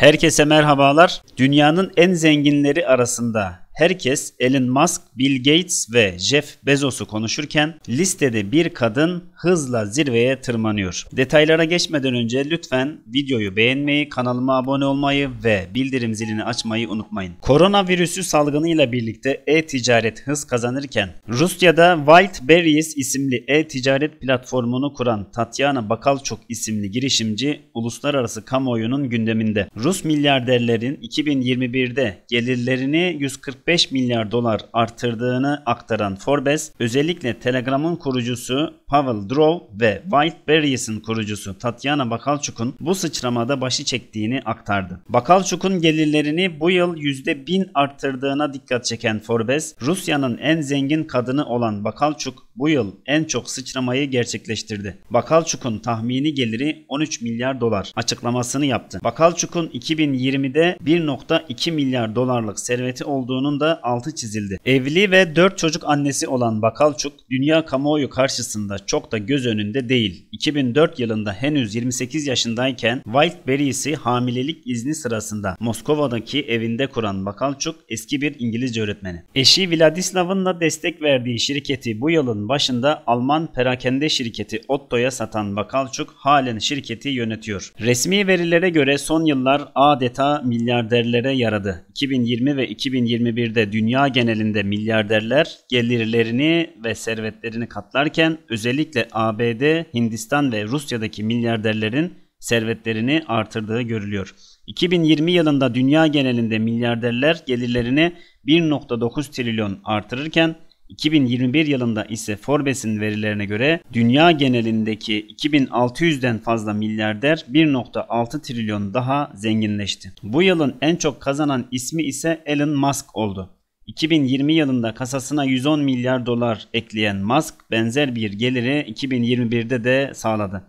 Herkese merhabalar. Dünyanın en zenginleri arasında herkes Elon Musk, Bill Gates ve Jeff Bezos'u konuşurken listede bir kadın hızla zirveye tırmanıyor. Detaylara geçmeden önce lütfen videoyu beğenmeyi, kanalıma abone olmayı ve bildirim zilini açmayı unutmayın. Koronavirüsü salgınıyla birlikte e-ticaret hız kazanırken Rusya'da Wild isimli e-ticaret platformunu kuran Tatyana Bakalçuk isimli girişimci uluslararası kamuoyunun gündeminde. Rus milyarderlerin 2021'de gelirlerini 140 45 milyar dolar artırdığını aktaran Forbes, özellikle Telegram'ın kurucusu Pavel Drov ve Whiteberries'in kurucusu Tatiana Bakalçuk'un bu sıçramada başı çektiğini aktardı. Bakalçuk'un gelirlerini bu yıl %1000 arttırdığına dikkat çeken Forbes, Rusya'nın en zengin kadını olan Bakalçuk bu yıl en çok sıçramayı gerçekleştirdi. Bakalçuk'un tahmini geliri 13 milyar dolar açıklamasını yaptı. Bakalçuk'un 2020'de 1.2 milyar dolarlık serveti olduğunun da altı çizildi. Evli ve 4 çocuk annesi olan Bakalçuk dünya kamuoyu karşısında çok da göz önünde değil. 2004 yılında henüz 28 yaşındayken White hamilelik izni sırasında Moskova'daki evinde kuran Bakalçuk eski bir İngilizce öğretmeni. Eşi Vladislav'ın da destek verdiği şirketi bu yılın yılın başında Alman perakende şirketi Otto'ya satan Bakalçuk halen şirketi yönetiyor. Resmi verilere göre son yıllar adeta milyarderlere yaradı. 2020 ve 2021'de dünya genelinde milyarderler gelirlerini ve servetlerini katlarken özellikle ABD, Hindistan ve Rusya'daki milyarderlerin servetlerini artırdığı görülüyor. 2020 yılında dünya genelinde milyarderler gelirlerini 1.9 trilyon artırırken 2021 yılında ise Forbes'in verilerine göre dünya genelindeki 2600'den fazla milyarder 1.6 trilyon daha zenginleşti. Bu yılın en çok kazanan ismi ise Elon Musk oldu. 2020 yılında kasasına 110 milyar dolar ekleyen Musk benzer bir geliri 2021'de de sağladı.